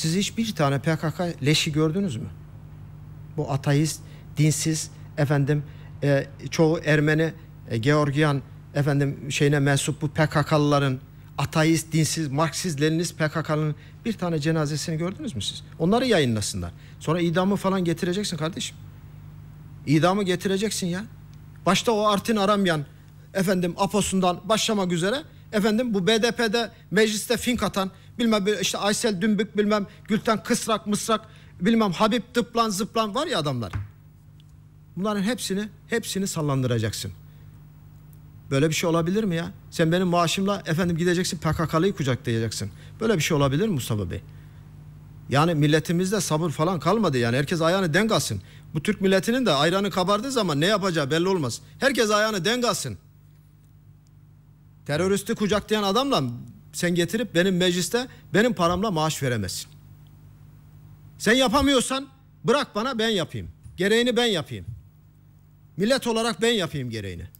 Siz hiçbir tane PKK leşi gördünüz mü? Bu ateist, dinsiz, efendim e, çoğu Ermeni, e, Georgiyan efendim şeyine mensup bu PKK'lıların ateist, dinsiz, Marksiz, Leninist PKK'nın bir tane cenazesini gördünüz mü siz? Onları yayınlasınlar. Sonra idamı falan getireceksin kardeşim. İdamı getireceksin ya. Başta o Artin Aramyan efendim Apos'undan başlamak üzere Efendim bu BDP'de mecliste fink atan bilmem işte Aysel Dümbük bilmem Gülten Kısrak Mısrak bilmem Habib Tıplan Zıplan var ya adamlar. Bunların hepsini hepsini sallandıracaksın. Böyle bir şey olabilir mi ya? Sen benim maaşımla efendim gideceksin PKK'lıyı kucaklayacaksın. Böyle bir şey olabilir mi Mustafa Bey? Yani milletimizde sabır falan kalmadı yani herkes ayağını denk alsın. Bu Türk milletinin de ayranı kabardığı zaman ne yapacağı belli olmaz. Herkes ayağını denk alsın. Teröristi kucaklayan adamla sen getirip benim mecliste benim paramla maaş veremezsin. Sen yapamıyorsan bırak bana ben yapayım. Gereğini ben yapayım. Millet olarak ben yapayım gereğini.